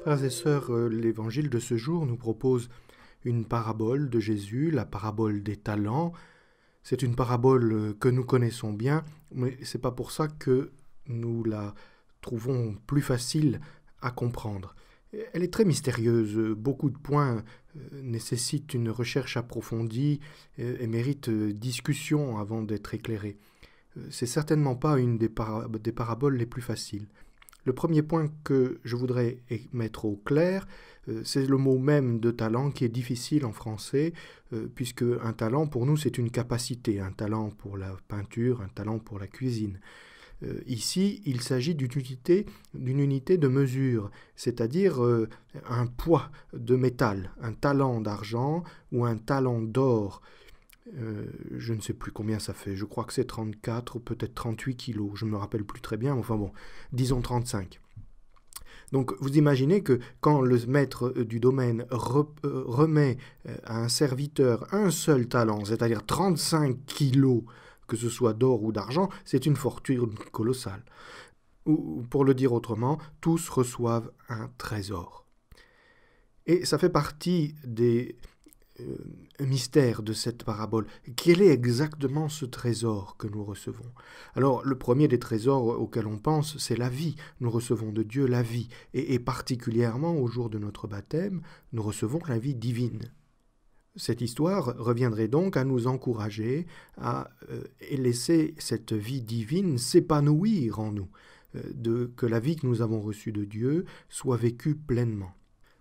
Frères et sœurs, euh, l'évangile de ce jour nous propose une parabole de Jésus, la parabole des talents. C'est une parabole euh, que nous connaissons bien, mais ce n'est pas pour ça que nous la trouvons plus facile à comprendre. Elle est très mystérieuse, euh, beaucoup de points nécessitent une recherche approfondie et méritent discussion avant d'être éclairés. C'est certainement pas une des paraboles les plus faciles. Le premier point que je voudrais mettre au clair, euh, c'est le mot même de talent qui est difficile en français, euh, puisque un talent pour nous c'est une capacité, un talent pour la peinture, un talent pour la cuisine. Euh, ici, il s'agit d'une unité, unité, de mesure, c'est-à-dire un poids de métal, un talent d'argent ou un talent d'or. Euh, je ne sais plus combien ça fait, je crois que c'est 34 ou peut-être 38 kilos, je ne me rappelle plus très bien, enfin bon, disons 35. Donc vous imaginez que quand le maître euh, du domaine euh, remet à un serviteur un seul talent, c'est-à-dire 35 kilos, que ce soit d'or ou d'argent, c'est une fortune colossale. Ou pour le dire autrement, tous reçoivent un trésor. Et ça fait partie des euh, mystère de cette parabole. Quel est exactement ce trésor que nous recevons Alors, le premier des trésors auxquels on pense, c'est la vie. Nous recevons de Dieu la vie, et, particulièrement au jour de notre baptême, nous recevons la vie divine. Cette histoire reviendrait donc à nous encourager à euh, laisser cette vie divine s'épanouir en nous, euh, de, que la vie que nous avons reçue de Dieu soit vécue pleinement.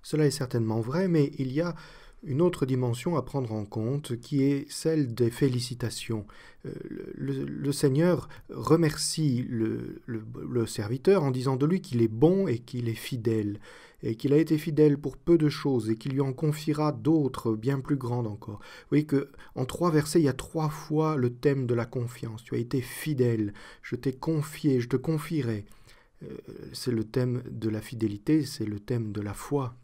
Cela est certainement vrai, mais il y a une autre dimension à prendre en compte qui est celle des félicitations. Euh, le, Seigneur remercie le, serviteur en disant de lui qu'il est bon et qu'il est fidèle, et qu'il a été fidèle pour peu de choses et qu'il lui en confiera d'autres bien plus grandes encore. Vous voyez que en trois versets, il y a trois fois le thème de la confiance. Tu as été fidèle, je t'ai confié, je te confierai. Euh, c'est le thème de la fidélité, c'est le thème de la foi.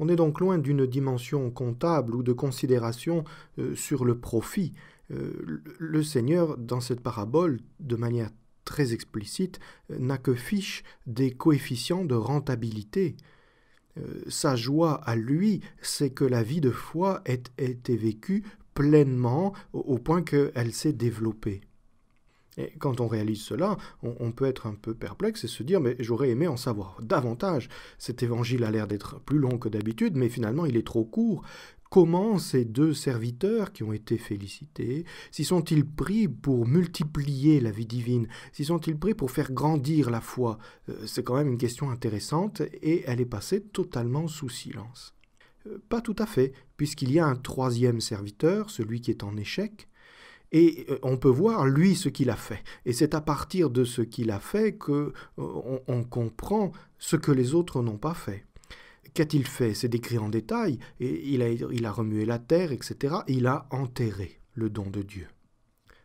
On est donc loin d'une dimension comptable ou de considération euh, sur le profit. Euh, le Seigneur, dans cette parabole, de manière très explicite, euh, n'a que fiche des coefficients de rentabilité. sa joie à lui, c'est que la vie de foi ait été vécue pleinement au point qu'elle s'est développée. Et quand on réalise cela, on, peut être un peu perplexe et se dire, mais j'aurais aimé en savoir davantage. Cet évangile a l'air d'être plus long que d'habitude, mais finalement il est trop court. Comment ces deux serviteurs qui ont été félicités s'y sont-ils pris pour multiplier la vie divine S'y sont-ils pris pour faire grandir la foi euh, C'est quand même une question intéressante et elle est passée totalement sous silence. Euh, pas tout à fait, puisqu'il y a un troisième serviteur, celui qui est en échec, et euh, on peut voir, lui, ce qu'il a fait. Et c'est à partir de ce qu'il a fait que euh, on, comprend ce que les autres n'ont pas fait. Qu'a-t-il fait C'est décrit en détail. Et il, a, remué la terre, etc. il a enterré le don de Dieu.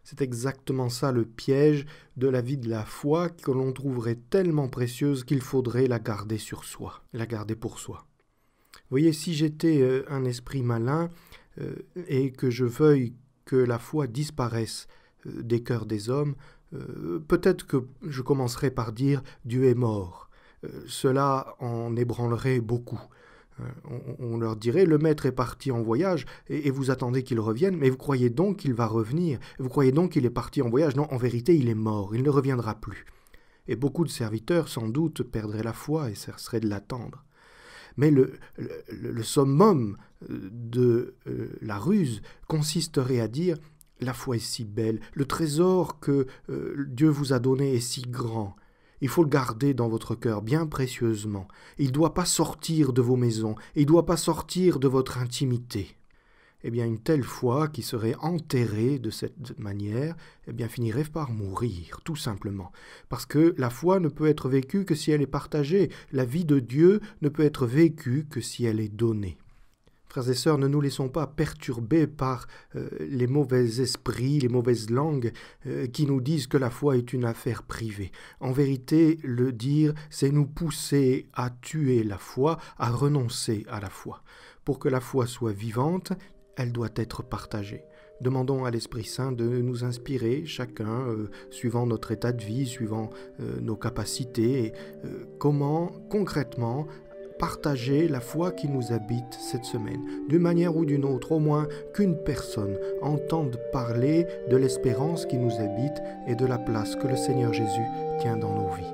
C'est exactement ça le piège de la vie de la foi que l'on trouverait tellement précieuse qu'il faudrait la garder sur soi, la garder pour soi. Vous voyez, si j'étais euh, un esprit malin et que je veuille que la foi disparaisse euh, des cœurs des hommes, euh, peut-être que je commencerai par dire Dieu est mort. Euh, cela en ébranlerait beaucoup. On, leur dirait, le maître est parti en voyage et, vous attendez qu'il revienne, mais vous croyez donc qu'il va revenir, vous croyez donc qu'il est parti en voyage. Non, en vérité, il est mort, il ne reviendra plus. Et beaucoup de serviteurs, sans doute, perdraient la foi et cesseraient de l'attendre. Mais le, summum euh, de euh, la ruse consisterait à dire la foi est si belle, le trésor que euh, Dieu vous a donné est si grand. Il faut le garder dans votre cœur bien précieusement. Il ne doit pas sortir de vos maisons, il ne doit pas sortir de votre intimité. Eh bien une telle foi qui serait enterrée de cette manière, eh bien finirait par mourir, tout simplement. Parce que la foi ne peut être vécue que si elle est partagée, la vie de Dieu ne peut être vécue que si elle est donnée. Frères et sœurs, ne nous laissons pas perturber par euh, les mauvais esprits, les mauvaises langues euh, qui nous disent que la foi est une affaire privée. En vérité, le dire, c'est nous pousser à tuer la foi, à renoncer à la foi. Pour que la foi soit vivante, elle doit être partagée. Demandons à l'Esprit Saint de nous inspirer, chacun, euh, suivant notre état de vie, suivant euh, nos capacités, euh, comment concrètement partager la foi qui nous habite cette semaine, d'une manière ou d'une autre, au moins qu'une personne entende parler de l'espérance qui nous habite et de la place que le Seigneur Jésus tient dans nos vies.